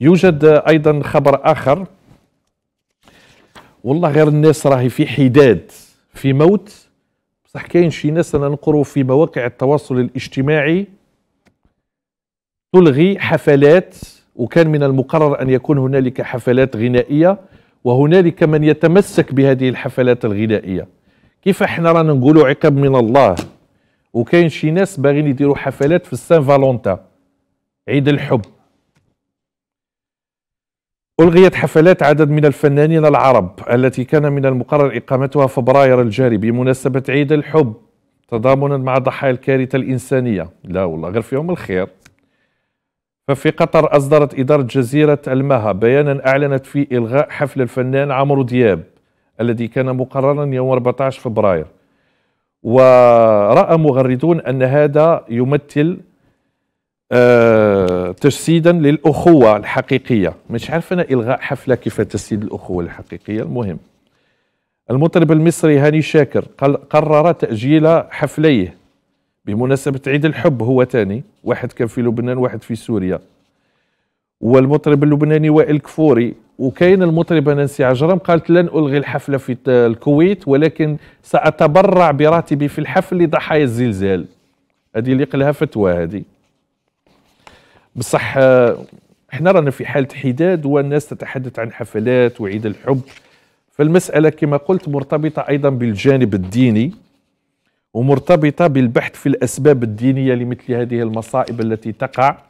يوجد ايضا خبر اخر والله غير الناس راهي في حداد في موت بصح كاين شي ناس انا نقروا في مواقع التواصل الاجتماعي تلغي حفلات وكان من المقرر ان يكون هنالك حفلات غنائيه وهنالك من يتمسك بهذه الحفلات الغنائيه كيف احنا رانا نقولوا عقاب من الله وكاين شي ناس باغيين يديروا حفلات في السان فالونتا عيد الحب ألغيت حفلات عدد من الفنانين العرب التي كان من المقرر إقامتها فبراير الجاري بمناسبة عيد الحب تضامنا مع ضحايا الكارثة الإنسانية لا والله غير في يوم الخير ففي قطر أصدرت إدارة جزيرة المها بيانا أعلنت فيه إلغاء حفل الفنان عمرو دياب الذي كان مقررا يوم 14 فبراير ورأى مغردون أن هذا يمثل آه تجسيدا للأخوة الحقيقية مش عارفنا إلغاء حفلة كيف تجسيد الأخوة الحقيقية المهم المطرب المصري هاني شاكر قرر تأجيل حفليه بمناسبة عيد الحب هو تاني واحد كان في لبنان واحد في سوريا والمطرب اللبناني وائل كفوري وكاين المطربة نانسي عجرم قالت لن ألغي الحفلة في الكويت ولكن سأتبرع براتبي في الحفل لضحايا الزلزال هذه اللي قالها فتوى هذه بصح احنا رانا في حاله حداد والناس تتحدث عن حفلات وعيد الحب فالمساله كما قلت مرتبطه ايضا بالجانب الديني ومرتبطه بالبحث في الاسباب الدينيه لمثل هذه المصائب التي تقع